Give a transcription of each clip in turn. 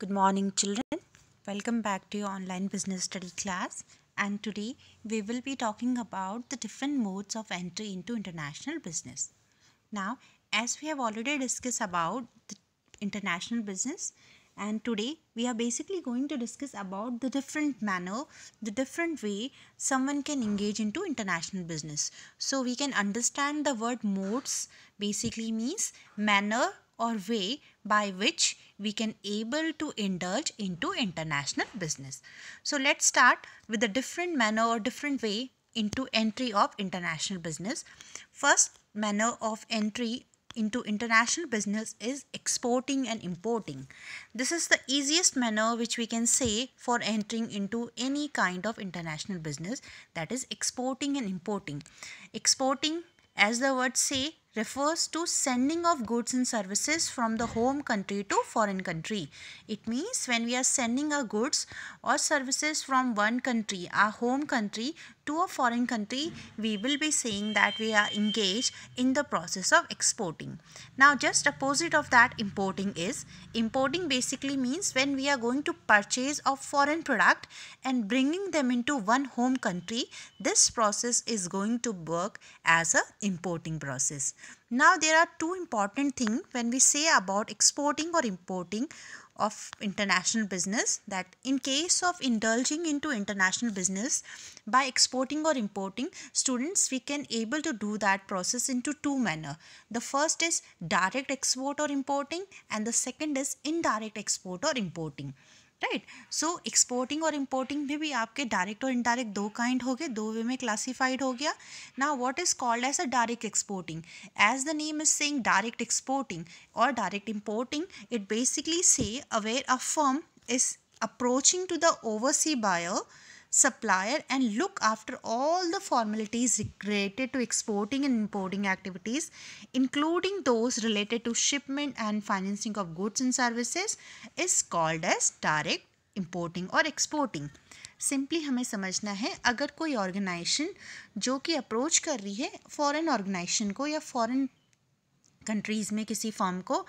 Good morning children. Welcome back to your online business study class and today we will be talking about the different modes of entry into international business. Now as we have already discussed about the international business and today we are basically going to discuss about the different manner, the different way someone can engage into international business. So we can understand the word modes basically means manner or way by which we can able to indulge into international business. So let's start with a different manner or different way into entry of international business. First manner of entry into international business is exporting and importing. This is the easiest manner which we can say for entering into any kind of international business that is exporting and importing. Exporting as the word say refers to sending of goods and services from the home country to foreign country. It means when we are sending our goods or services from one country, our home country to a foreign country, we will be saying that we are engaged in the process of exporting. Now just opposite of that importing is, importing basically means when we are going to purchase a foreign product and bringing them into one home country, this process is going to work as a importing process. Now there are two important things when we say about exporting or importing of international business that in case of indulging into international business by exporting or importing students we can able to do that process into two manner the first is direct export or importing and the second is indirect export or importing right so exporting और importing में भी आपके direct और indirect दो kind हो गए दो वे में क्लासिफाइड हो गया ना what is called as a direct exporting as the name is saying direct exporting और direct importing it basically say aware a firm is approaching to the oversea buyer supplier and look after all the formalities related to exporting and importing activities including those related to shipment and financing of goods and services is called as direct importing or exporting simply हमें समझना है अगर कोई organisation जो कि approach कर रही है फॉरेन ऑर्गेनाइजेशन को या फॉरेन कंट्रीज़ में किसी फर्म को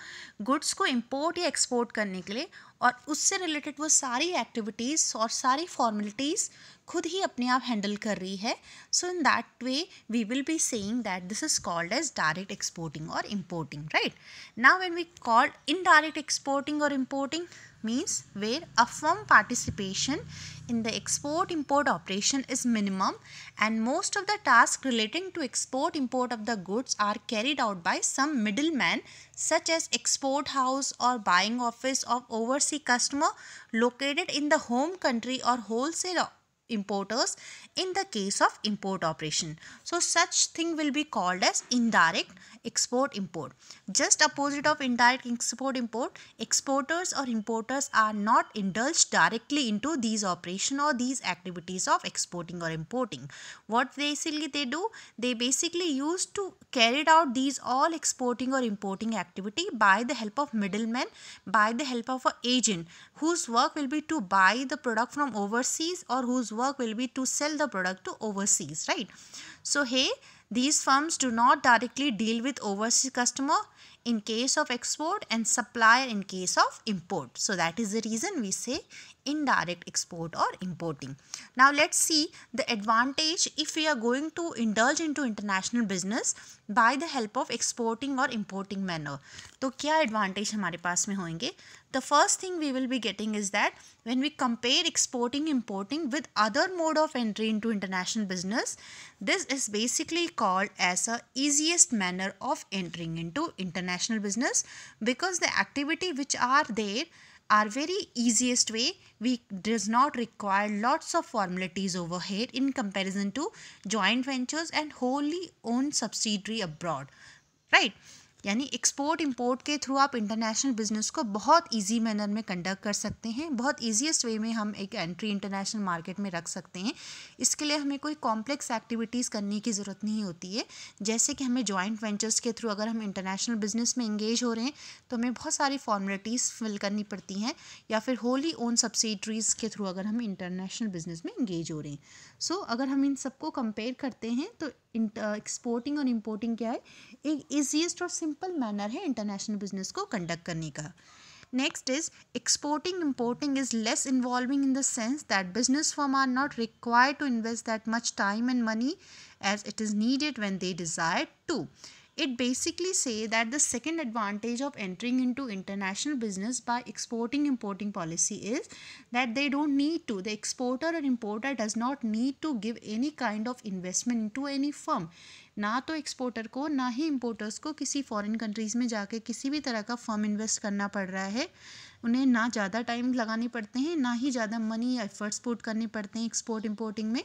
गुड्स को इम्पोर्ट या एक्सपोर्ट करने के लिए और उससे रिलेटेड वो सारी एक्टिविटीज़ और सारी फॉर्मेलिटीज़ खुद ही अपने आप हैंडल कर रही है so in that way we will be saying that this is called as direct exporting और importing right now when we called indirect exporting और importing means where a firm participation in the export import operation is minimum and most of the tasks relating to export import of the goods are carried out by some middleman such as export house or buying office of overseas customer located in the home country or wholesale importers in the case of import operation. So such thing will be called as indirect export import. Just opposite of indirect export import, exporters or importers are not indulged directly into these operation or these activities of exporting or importing. What basically they do? They basically used to carry out these all exporting or importing activity by the help of middlemen, by the help of an agent whose work will be to buy the product from overseas or whose work will be to sell the product to overseas, right? So, hey, these firms do not directly deal with overseas customer in case of export and supplier in case of import. So, that is the reason we say indirect export or importing. Now, let's see the advantage if we are going to indulge into international business by the help of exporting or importing manner. So, what advantage will we have? the first thing we will be getting is that when we compare exporting importing with other mode of entry into international business this is basically called as a easiest manner of entering into international business because the activity which are there are very easiest way we does not require lots of formalities over here in comparison to joint ventures and wholly owned subsidiary abroad right यानी export import के through आप international business को बहुत easy manner में conduct कर सकते हैं बहुत ईजिएस्ट वे में हम एक एंट्री इंटरनेशनल मार्केट में रख सकते हैं इसके लिए हमें कोई कॉम्प्लेक्स एक्टिविटीज़ करने की ज़रूरत नहीं होती है जैसे कि हमें जॉइंट वेंचर्स के थ्रू अगर हम इंटरनेशनल बिजनेस में इंगेज हो रहे हैं तो हमें बहुत सारी फॉर्मेलिटीज़ फिल करनी पड़ती हैं या फिर होली ओन सब्सिडरीज़ के थ्रू अगर हम इंटरनेशनल बिजनेस में इंगेज हो रहे हैं सो so, अगर हम इन सबको कंपेयर करते हैं तो एक्सपोर्टिंग uh, और इम्पोर्टिंग क्या है एक ईजिएस्ट और सिंपल मैनर है इंटरनेशनल बिजनेस को कंडक्ट करने का next is exporting importing is less involving in the sense that business form are not required to invest that much time and money as it is needed when they desire to it basically say that the second advantage of entering into international business by exporting importing policy is that they don't need to the exporter or importer does not need to give any kind of investment into any firm ना तो exporter को ना ही importers को किसी foreign countries में जाके किसी भी तरह का फर्म इन्वेस्ट करना पड़ रहा है उन्हें ना ज़्यादा टाइम लगाने पड़ते हैं ना ही ज़्यादा मनी एफर्ट्स पुट करने पड़ते हैं एक्सपोर्ट इम्पोर्टिंग में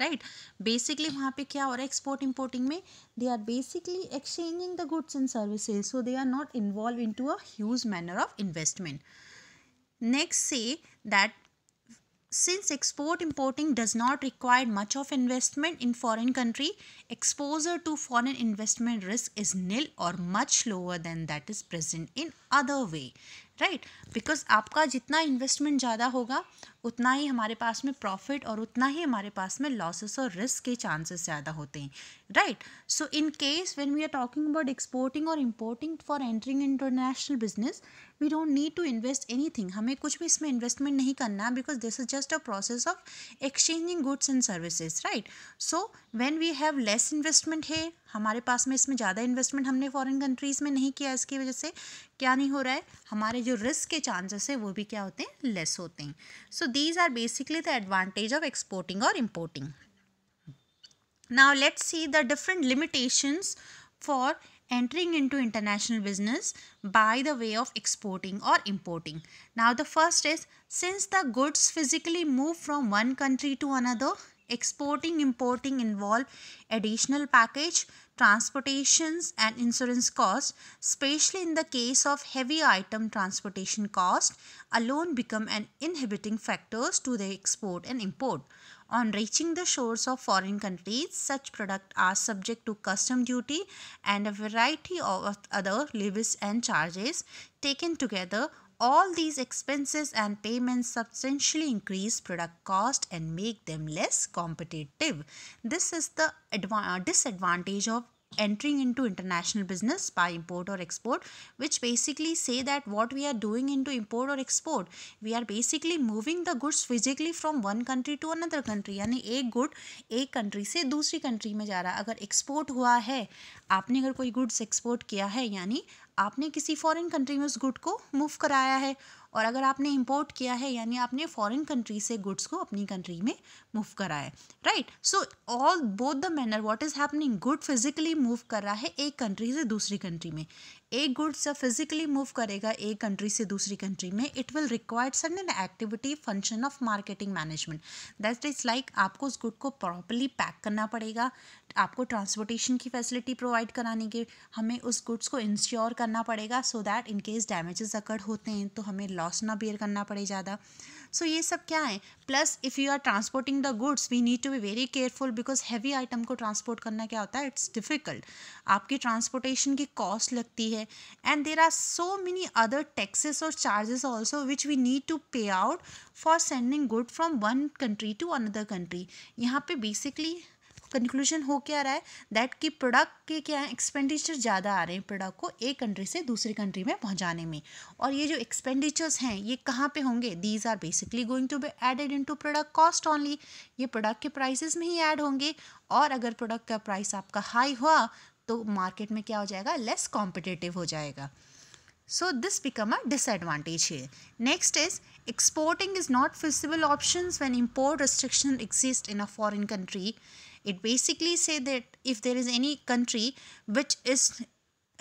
राइट बेसिकली वहाँ पे क्या हो रहा है एक्सपोर्ट इम्पोर्टिंग में they are basically exchanging the goods and services so they are not involve in to a huge manner of investment next say that since export importing does not require much of investment in foreign country exposure to foreign investment risk is nil or much lower than that is present in other way right right? Because आपका जितना investment ज़्यादा होगा उतना ही हमारे पास में profit और उतना ही हमारे पास में लॉसेस और रिस्क के चांसेस ज़्यादा होते हैं right so in case when we are talking about exporting और importing for entering international business we don't need to invest any हमें कुछ भी इसमें इन्वेस्टमेंट नहीं करना because this is just a process of exchanging goods and services right so when we have less investment है हमारे पास में इसमें ज़्यादा इन्वेस्टमेंट हमने फॉरेन कंट्रीज़ में नहीं किया इसकी वजह से क्या नहीं हो रहा है हमारे जो रिस्क के चांसेस है वो भी क्या होते हैं लेस होते हैं so these are basically the advantage of exporting और importing now let's see the different limitations for entering in to international business by the way of exporting और importing now the first is since the goods physically move from one country to another Exporting, importing involve additional package, transportations and insurance costs, especially in the case of heavy item transportation cost, alone become an inhibiting factors to the export and import. On reaching the shores of foreign countries, such products are subject to custom duty and a variety of other levies and charges taken together all these expenses and payments substantially increase product cost and make them less competitive. This is the uh, disadvantage of entering into international business by import or export which basically say that what we are doing into import or export we are basically moving the goods physically from one country to another country यानी एक good एक country से दूसरी country में जा रहा है अगर एक्सपोर्ट हुआ है आपने अगर कोई गुड्स एक्सपोर्ट किया है यानी आपने किसी फॉरेन कंट्री में उस गुड को मूव कराया है और अगर आपने इंपोर्ट किया है यानी आपने फॉरेन कंट्री से गुड्स को अपनी कंट्री में मूव कराया है right so all both the manner what is happening good physically move कर रहा है एक कंट्री से दूसरी कंट्री में एक गुड्स जब फिजिकली मूव करेगा एक कंट्री से दूसरी कंट्री में it will require sudden activity function of marketing management that is like आपको उस गुड को प्रॉपरली पैक करना पड़ेगा आपको ट्रांसपोर्टेशन की फैसिलिटी प्रोवाइड कराने के हमें उस गुड्स को इंश्योर करना पड़ेगा so that in case damages occurred होते हैं तो हमें लॉस ना बियर करना पड़े ज़्यादा सो ये सब क्या है plus if you are transporting the goods we need to be very careful because heavy item को ट्रांसपोर्ट करना क्या होता है इट्स डिफ़िकल्ट आपकी ट्रांसपोर्टेशन की कॉस्ट लगती है and there are so many other taxes और charges also which we need to pay out for sending good from one country to another country यहाँ पे बेसिकली कंक्लूजन हो क्या रहा है दैट कि प्रोडक्ट के क्या है एक्सपेंडिचर ज़्यादा आ रहे हैं प्रोडक्ट को एक कंट्री से दूसरी कंट्री में पहुंचाने में और ये जो एक्सपेंडिचर्स हैं ये कहाँ पे होंगे these are basically going to be added into product cost only ये प्रोडक्ट के प्राइसेस में ही ऐड होंगे और अगर प्रोडक्ट का प्राइस आपका हाई हुआ तो मार्केट में क्या हो जाएगा लेस कॉम्पिटेटिव हो जाएगा so this become a disadvantage है next is exporting is not feasible option when import restriction exist in a foreign country It basically say that if there is any country which is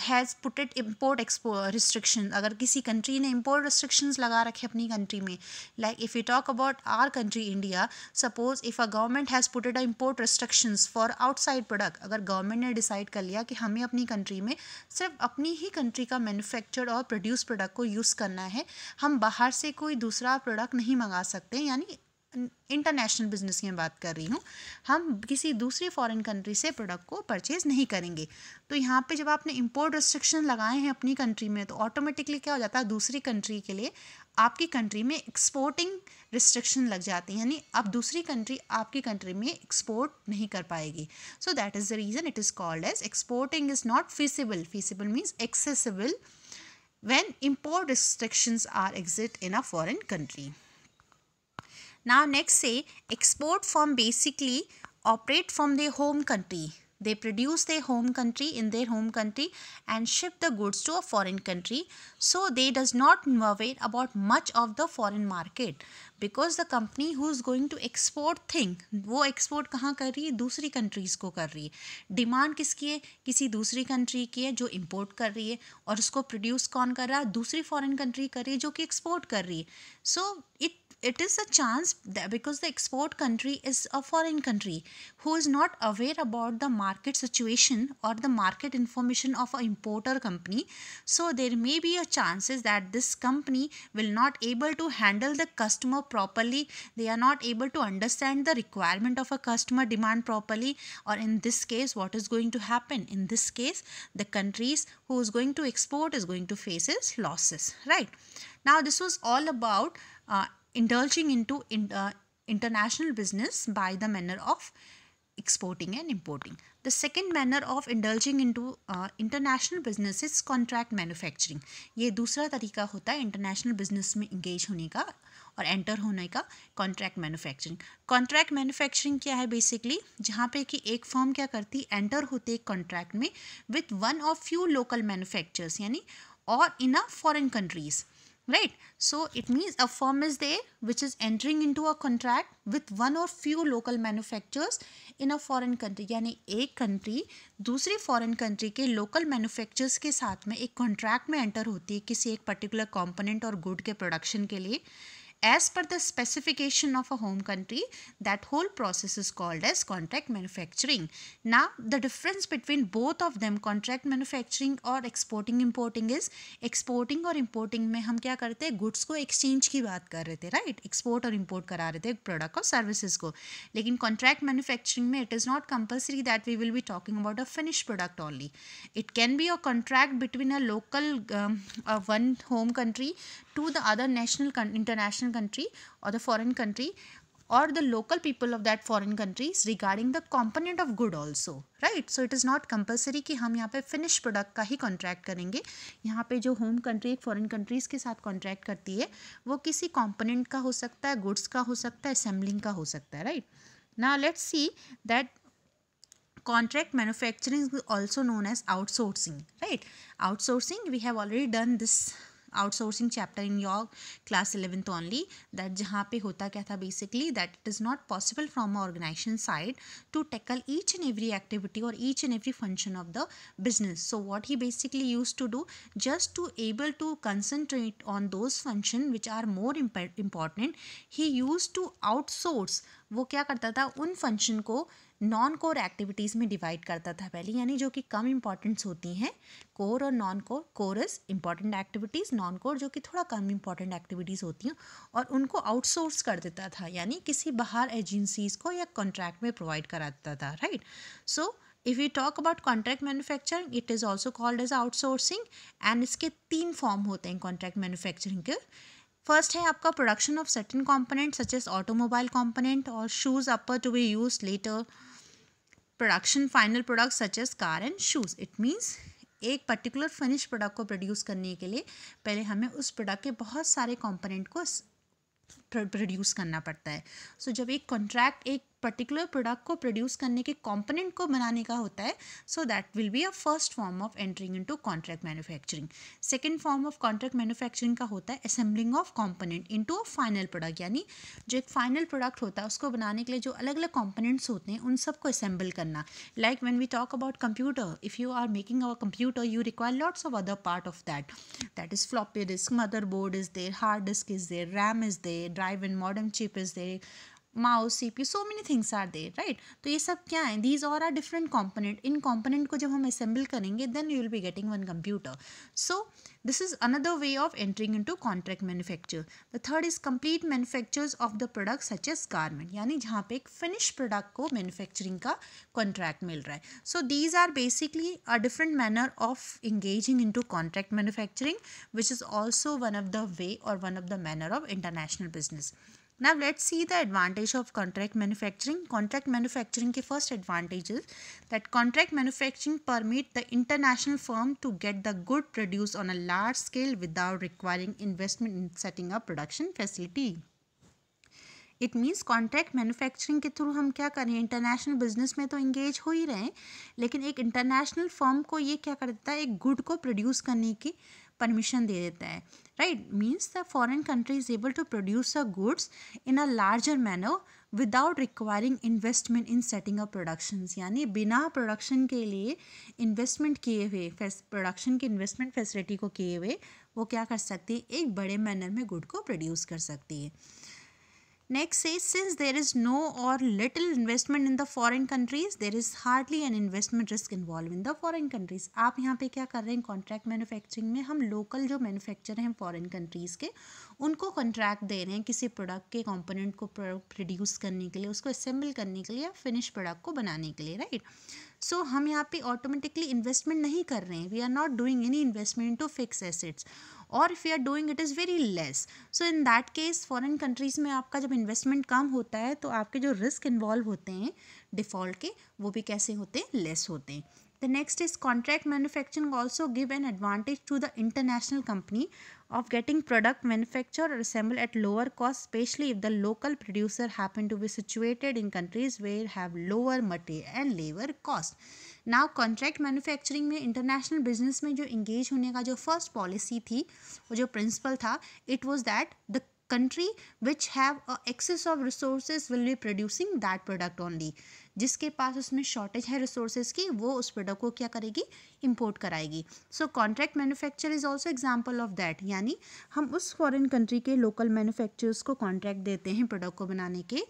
has put it import expo restriction अगर किसी country ने import restrictions लगा रखे अपनी country में like if you talk about our country India suppose if a government has put it import restrictions for outside product अगर government ने decide कर लिया कि हमें अपनी कंट्री में सिर्फ अपनी ही कंट्री का मैन्युफैक्चर्ड और प्रोड्यूस प्रोडक्ट को यूज़ करना है हम बाहर से कोई दूसरा प्रोडक्ट नहीं मंगा सकते यानी इंटरनेशनल बिजनेस की मैं बात कर रही हूँ हम किसी दूसरी फॉरेन कंट्री से प्रोडक्ट को परचेज़ नहीं करेंगे तो यहाँ पे जब आपने इंपोर्ट रिस्ट्रिक्शन लगाए हैं अपनी कंट्री में तो ऑटोमेटिकली क्या हो जाता है दूसरी कंट्री के लिए आपकी कंट्री में एक्सपोर्टिंग रिस्ट्रिक्शन लग जाती है यानी अब दूसरी कंट्री आपकी कंट्री में एक्सपोर्ट नहीं कर पाएगी so that is the reason it is called as exporting is not feasible feasible means accessible when import restrictions are exist in a foreign country Now next say export firm basically operate from their home country. They produce their home country in their home country and ship the goods to a foreign country. So they does not worry about much of the foreign market because the company who is going to export thing वो export कहाँ कर रही है दूसरी countries को कर रही है demand किसकी है किसी दूसरी country की है जो import कर रही है और उसको produce कौन कर रहा है दूसरी foreign country कर रही है जो कि export कर रही है so it it is a chance that because the export country is a foreign country who is not aware about the market situation or the market information of an importer company so there may be a chances that this company will not able to handle the customer properly they are not able to understand the requirement of a customer demand properly or in this case what is going to happen in this case the countries who is going to export is going to faces losses right now this was all about uh, indulging into in, uh, international business by the manner of exporting and importing. The second manner of indulging into uh, international business is contract manufacturing. ये दूसरा तरीका होता है international business में engage होने का और enter होने का contract manufacturing. Contract manufacturing क्या है basically जहाँ पे कि एक firm क्या करती है enter होते एक contract में with one or few local manufacturers यानी और in a foreign countries. right so it means a firm is there which is entering into a contract with one or few local manufacturers in a foreign country yani ek country dusri foreign country ke local manufacturers ke sath mein ek contract mein enter hoti hai kisi ek particular component or good ke production ke liye as per the specification of a home country that whole process is called as contract manufacturing. Now the difference between both of them contract manufacturing or exporting importing is exporting or importing में हम क्या करते goods को exchange की बात कर रहे right export or import करा रहे product or services को लेकिन contract manufacturing में it is not compulsory that we will be talking about a finished product only. It can be a contract between a local um, uh, one home country to the other national international country और the foreign country और the local people of that foreign countries regarding the component of good also right so it is not compulsory कि हम यहाँ पे finish product का ही contract करेंगे यहाँ पे जो होम कंट्री एक फॉरन कंट्रीज के साथ कॉन्ट्रैक्ट करती है वो किसी कॉम्पोनेंट का हो सकता है गुड्स का हो सकता है असेंबलिंग का हो सकता है राइट ना let's see that contract manufacturing also known as outsourcing right outsourcing we have already done this outsourcing chapter in your class eleventh only that जहाँ पे होता क्या था basically that it is not possible from organization side to tackle each and every activity और each and every function of the business so what he basically use to do just to able to concentrate on those function which are more important he use to outsource वो क्या करता था उन function को non core activities में divide करता था पहले यानी जो कि कम इम्पॉर्टेंट्स होती हैं कोर और non core core is important activities non core जो कि थोड़ा कम इम्पॉर्टेंट एक्टिविटीज़ होती हैं और उनको आउटसोर्स कर देता था यानी किसी बाहर एजेंसीज़ को या कॉन्ट्रैक्ट में प्रोवाइड कराता था right so if you talk about contract manufacturing it is also called as outsourcing and इसके तीन फॉर्म होते हैं कॉन्ट्रैक्ट मैनुफैक्चरिंग के फर्स्ट है आपका production of certain component such as automobile component और shoes upper to be use later production final product such as car and shoes it means एक particular finish product को produce करने के लिए पहले हमें उस प्रोडक्ट के बहुत सारे कंपोनेंट को प्रोड्यूस करना पड़ता है सो so, जब एक कॉन्ट्रैक्ट एक पर्टिकुलर प्रोडक्ट को प्रोड्यूस करने के कंपोनेंट को बनाने का होता है so that will be a first form of entering into contract manufacturing second form of contract manufacturing का होता है assembling of component to a final product यानी जो एक फाइनल प्रोडक्ट होता है उसको बनाने के लिए जो अलग अलग कॉम्पोनेंट्स होते हैं उन सबको असेंबल करना like when we talk about computer if you are making our computer you require lots of other part of that that is floppy disk mother board is there hard disk is there RAM is there drive and modern chip is there mouse see so many things are there right तो ये सब क्या है these और are different component इन component को जब हम असेंबल करेंगे then you will be getting one computer so this is another way of entering into contract manufacture the third is complete manufactures of the product such as garment यानी जहाँ पे एक finish product को manufacturing का contract मिल रहा है so these are basically a different manner of engaging into contract manufacturing which is also one of the way और one of the manner of international business now let see the advantage of contract manufacturing contract manufacturing के first advantage that contract manufacturing permit the international firm to get the good produce on a large scale without requiring investment in setting a production facility it means contract manufacturing के through हम क्या करें international business में तो engage हो ही रहे हैं लेकिन एक इंटरनेशनल फर्म को ये क्या करता है एक गुड को प्रोड्यूस करने की परमिशन दे देता है right means the foreign country is able to produce a goods in a larger manner without requiring investment in setting of productions यानी बिना प्रोडक्शन के लिए इन्वेस्टमेंट किए हुए प्रोडक्शन की इन्वेस्टमेंट फैसिलिटी को किए हुए वो क्या कर सकती है एक बड़े मैनर में गुड को प्रोड्यूस कर सकती है next say since there is no और little investment in the foreign countries there is hardly an investment risk involve in the foreign countries आप यहाँ पे क्या कर रहे हैं कॉन्ट्रैक्ट मैनुफैक्चरिंग में हम लोकल जो मैनुफैक्चर हैं फॉरन कंट्रीज के उनको कॉन्ट्रैक्ट दे रहे हैं किसी प्रोडक्ट के कॉम्पोनेंट को प्रोड्यूस करने के लिए उसको असेंबल करने के लिए या फिनिश प्रोडक्ट को बनाने के लिए राइट right? सो हम यहाँ पे ऑटोमेटिकली इन्वेस्टमेंट नहीं कर रहे हैं we are not doing any investment to fix assets और if you are doing it is very less so in that case foreign countries में आपका जब इन्वेस्टमेंट कम होता है तो आपके जो रिस्क इन्वॉल्व होते हैं डिफ़ॉल्ट के वो भी कैसे होते हैं लेस होते हैं the next is contract manufacturing also give an advantage to the international company of getting product manufactured or assembled at lower cost especially if the local producer happen to be situated in countries where have lower material and labor cost Now, contract manufacturing में international business, में जो engage, होने का जो first policy. थी वो जो principal था country which have a excess of resources will be producing that product only जिसके पास उसमें शॉर्टेज है रिसोर्सेज की वो उस प्रोडक्ट को क्या करेगी इम्पोर्ट कराएगी so contract manufacture is also example of that यानी हम उस फॉरेन कंट्री के लोकल मैन्युफैक्चरर्स को कॉन्ट्रैक्ट देते हैं प्रोडक्ट को बनाने के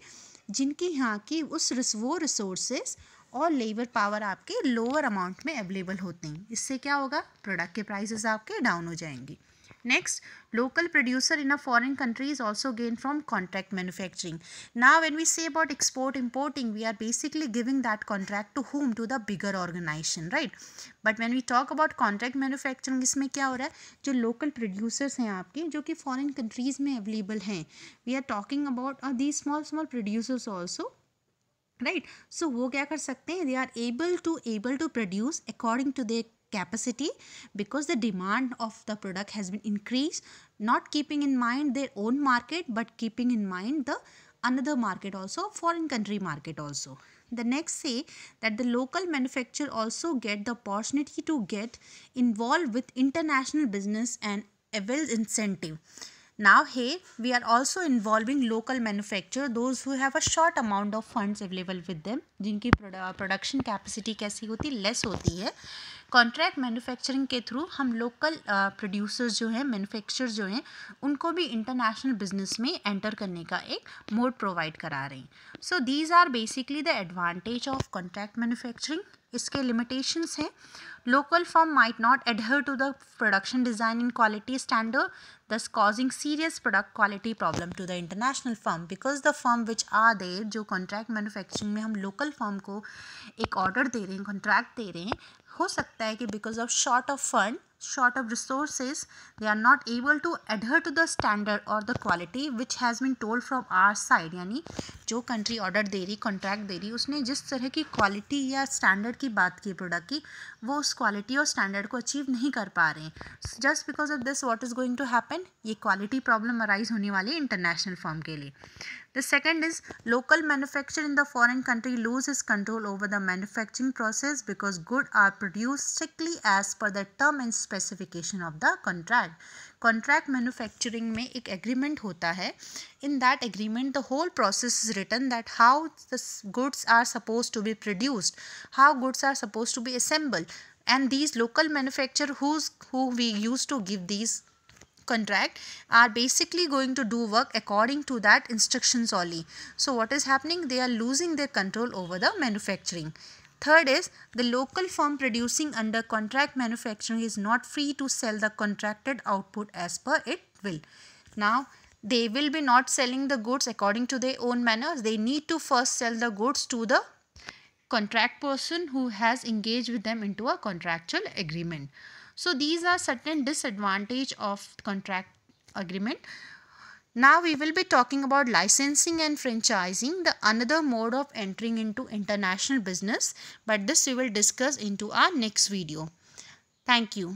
जिनकी यहाँ की उस वो रिसोर्सेज और लेबर पावर आपके लोअर अमाउंट में अवेलेबल होते हैं इससे क्या होगा प्रोडक्ट के प्राइसेस आपके डाउन हो जाएंगी Next, local producer in a foreign country is also gained from contract manufacturing. Now, when we say about export importing, we are basically giving that contract to whom? To the bigger organization, right? But when we talk about contract manufacturing, इसमें क्या हो रहा है जो local producers हैं आपके जो कि foreign countries में available हैं We are talking about uh, these small small producers also right right? So so, वो क्या कर सकते हैं they are able to able to produce according to their capacity because the demand of the product has been increased not keeping in mind their own market but keeping in mind the another market also foreign country market also the next say that the local manufacturer also get the opportunity to get involved with international business and avails incentive now here we are also involving local manufacturer those who have a short amount of funds available with them जिनकी production capacity कैसी होती less होती है contract manufacturing के through हम local producers uh, जो हैं manufacturers जो हैं उनको भी इंटरनेशनल बिजनेस में एंटर करने का एक मोड प्रोवाइड करा रहे हैं so these are basically the advantage of contract manufacturing इसके लिमिटेशंस हैं local firm might not adhere to the production design in quality standard thus causing serious product quality problem to the international firm because the firm which are they जो contract manufacturing में हम local form को एक order दे रहे हैं contract दे रहे हैं हो सकता है कि because of short of fund short of resources they are not able to adhere to the standard or the quality which has been told from our side यानी जो कंट्री ऑर्डर दे रही कॉन्ट्रैक्ट दे रही उसने जिस तरह की क्वालिटी या standard की बात की प्रोडक्ट की वो उस क्वालिटी और स्टैंडर्ड को अचीव नहीं कर पा रहे हैं just because of this what is going to happen ये क्वालिटी प्रॉब्लम अराइज होने वाली है इंटरनेशनल फॉर्म के लिए the second is local manufacture in the foreign country lose is control over the manufacturing process because good are produce strictly as per the term and specification of the contract contract manufacturing में एक agreement होता है in that agreement the whole process is written that how the goods are suppose to be produced how goods are suppose to be and these local manufacturer who's who we used to give these contract are basically going to do work according to that instructions only so what is happening they are losing their control over the manufacturing Third is the local firm producing under contract manufacturing is not free to sell the contracted output as per it will. Now they will be not selling the goods according to their own manners. They need to first sell the goods to the contract person who has engaged with them into a contractual agreement. So these are certain disadvantage of contract agreement now we will be talking about licensing and franchising, the another mode of entering into international business. But this we will discuss into our next video. Thank you.